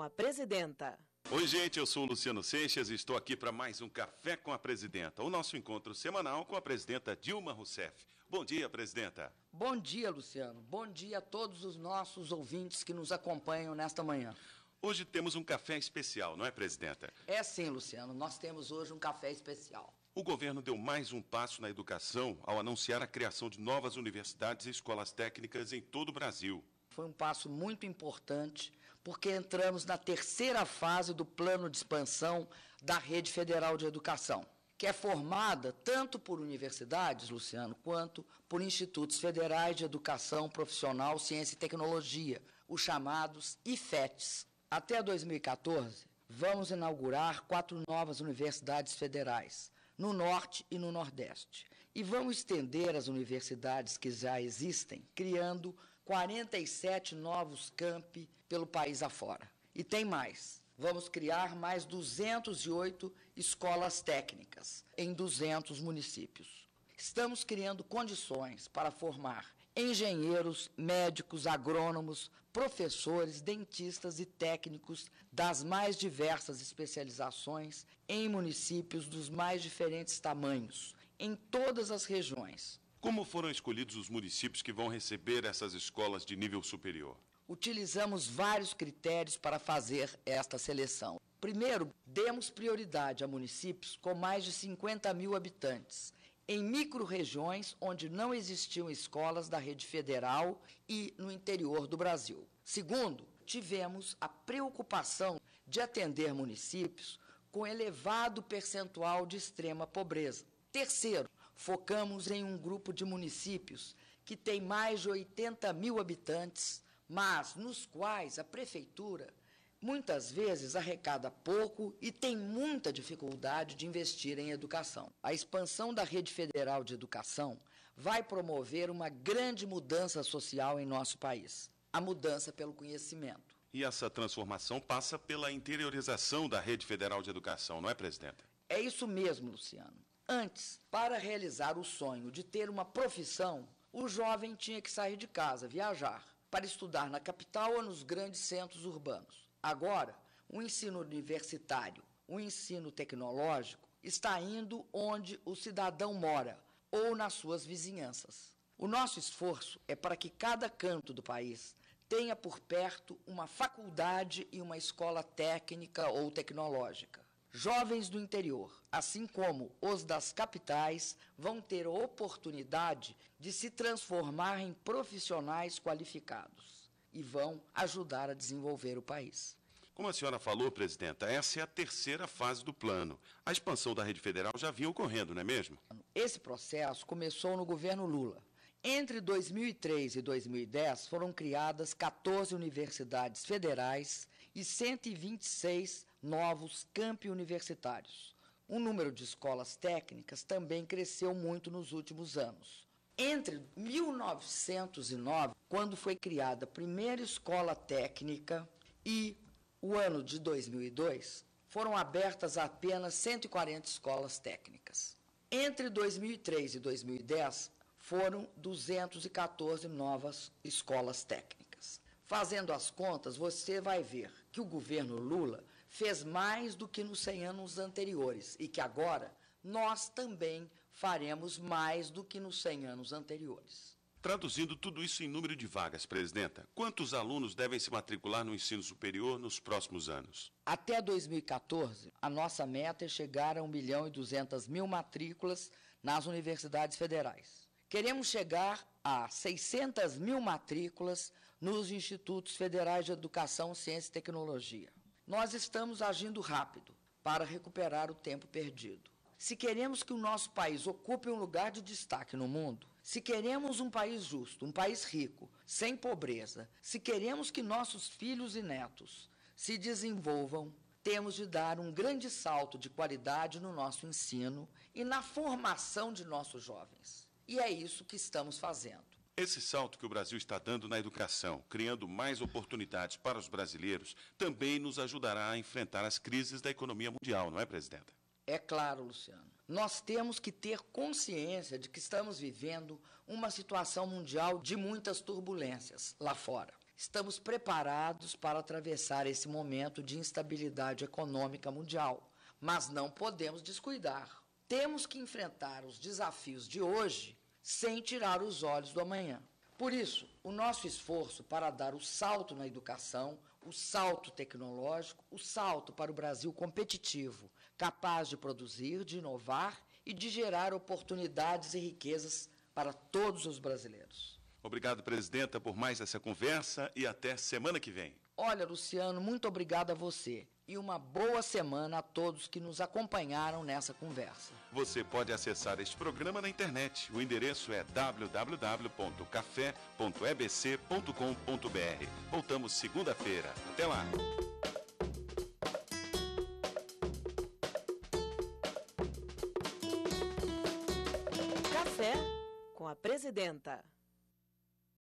com a presidenta. Oi, gente, eu sou o Luciano Seixas e estou aqui para mais um Café com a Presidenta, o nosso encontro semanal com a presidenta Dilma Rousseff. Bom dia, presidenta. Bom dia, Luciano. Bom dia a todos os nossos ouvintes que nos acompanham nesta manhã. Hoje temos um café especial, não é, presidenta? É sim, Luciano. Nós temos hoje um café especial. O governo deu mais um passo na educação ao anunciar a criação de novas universidades e escolas técnicas em todo o Brasil. Foi um passo muito importante, porque entramos na terceira fase do plano de expansão da Rede Federal de Educação, que é formada tanto por universidades, Luciano, quanto por institutos federais de educação profissional, ciência e tecnologia, os chamados IFETs. Até 2014, vamos inaugurar quatro novas universidades federais, no Norte e no Nordeste. E vamos estender as universidades que já existem, criando 47 novos campi pelo país afora. E tem mais. Vamos criar mais 208 escolas técnicas em 200 municípios. Estamos criando condições para formar engenheiros, médicos, agrônomos, professores, dentistas e técnicos das mais diversas especializações em municípios dos mais diferentes tamanhos, em todas as regiões, como foram escolhidos os municípios que vão receber essas escolas de nível superior? Utilizamos vários critérios para fazer esta seleção. Primeiro, demos prioridade a municípios com mais de 50 mil habitantes, em micro-regiões onde não existiam escolas da rede federal e no interior do Brasil. Segundo, tivemos a preocupação de atender municípios com elevado percentual de extrema pobreza. Terceiro, focamos em um grupo de municípios que tem mais de 80 mil habitantes, mas nos quais a prefeitura muitas vezes arrecada pouco e tem muita dificuldade de investir em educação. A expansão da rede federal de educação vai promover uma grande mudança social em nosso país a mudança pelo conhecimento. E essa transformação passa pela interiorização da rede federal de educação, não é, presidente? É isso mesmo, Luciano. Antes, para realizar o sonho de ter uma profissão, o jovem tinha que sair de casa, viajar, para estudar na capital ou nos grandes centros urbanos. Agora, o ensino universitário, o ensino tecnológico, está indo onde o cidadão mora ou nas suas vizinhanças. O nosso esforço é para que cada canto do país tenha por perto uma faculdade e uma escola técnica ou tecnológica. Jovens do interior, assim como os das capitais, vão ter a oportunidade de se transformar em profissionais qualificados e vão ajudar a desenvolver o país. Como a senhora falou, presidenta, essa é a terceira fase do plano. A expansão da rede federal já vinha ocorrendo, não é mesmo? Esse processo começou no governo Lula. Entre 2003 e 2010 foram criadas 14 universidades federais e 126 novos campi universitários. O número de escolas técnicas também cresceu muito nos últimos anos. Entre 1909, quando foi criada a primeira escola técnica, e o ano de 2002, foram abertas apenas 140 escolas técnicas. Entre 2003 e 2010, foram 214 novas escolas técnicas. Fazendo as contas, você vai ver que o governo Lula fez mais do que nos 100 anos anteriores e que agora nós também faremos mais do que nos 100 anos anteriores. Traduzindo tudo isso em número de vagas, presidenta, quantos alunos devem se matricular no ensino superior nos próximos anos? Até 2014, a nossa meta é chegar a 1 milhão e 200 mil matrículas nas universidades federais. Queremos chegar a 600 mil matrículas nos institutos federais de educação, ciência e tecnologia. Nós estamos agindo rápido para recuperar o tempo perdido. Se queremos que o nosso país ocupe um lugar de destaque no mundo, se queremos um país justo, um país rico, sem pobreza, se queremos que nossos filhos e netos se desenvolvam, temos de dar um grande salto de qualidade no nosso ensino e na formação de nossos jovens. E é isso que estamos fazendo. Esse salto que o Brasil está dando na educação, criando mais oportunidades para os brasileiros, também nos ajudará a enfrentar as crises da economia mundial, não é, presidenta? É claro, Luciano. Nós temos que ter consciência de que estamos vivendo uma situação mundial de muitas turbulências lá fora. Estamos preparados para atravessar esse momento de instabilidade econômica mundial, mas não podemos descuidar. Temos que enfrentar os desafios de hoje sem tirar os olhos do amanhã. Por isso, o nosso esforço para dar o salto na educação, o salto tecnológico, o salto para o Brasil competitivo, capaz de produzir, de inovar e de gerar oportunidades e riquezas para todos os brasileiros. Obrigado, presidenta, por mais essa conversa e até semana que vem. Olha, Luciano, muito obrigado a você e uma boa semana a todos que nos acompanharam nessa conversa. Você pode acessar este programa na internet. O endereço é www.café.ebc.com.br. Voltamos segunda-feira. Até lá. Café com a presidenta.